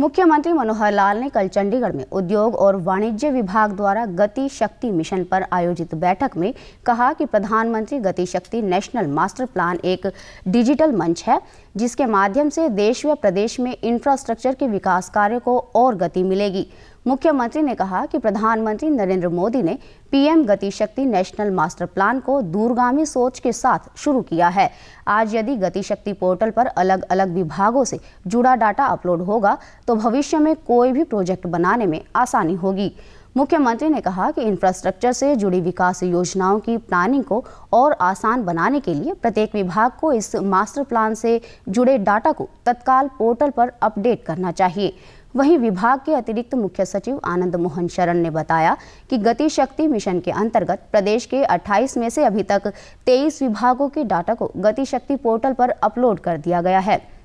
मुख्यमंत्री मनोहर लाल ने कल चंडीगढ़ में उद्योग और वाणिज्य विभाग द्वारा गति शक्ति मिशन पर आयोजित बैठक में कहा कि प्रधानमंत्री Gati Shakti national master plan एक डिजिटल मंच है जिसके माध्यम से देश व प्रदेश में इंफ्रास्ट्रक्चर के विकास कार्य को और गति मिलेगी मुख्यमंत्री ने कहा कि प्रधानमंत्री नरेंद्र मोदी ने PM Gatishakti national master plan को दूरगामी सोच के साथ शुरू किया है आज यदि गतिशक्ति पोर्टल पर अलग अलग विभागों से जुड़ा डाटा अपलोड होगा तो भविष्य में कोई भी प्रोजेक्ट बनाने में आसानी होगी मुख्यमंत्री ने कहा कि इंफ्रास्ट्रक्चर से जुड़ी विकास योजनाओं की प्लानिंग को और आसान बनाने के लिए प्रत्येक विभाग को इस मास्टर प्लान से जुड़े डाटा को तत्काल पोर्टल पर अपडेट करना चाहिए वहीं विभाग के अतिरिक्त मुख्य सचिव आनंद मोहन शरण ने बताया कि गति शक्ति मिशन के अंतर्गत प्रदेश के 28 में से अभी तक 23 विभागों के डाटा को गति शक्ति पोर्टल पर अपलोड कर दिया गया है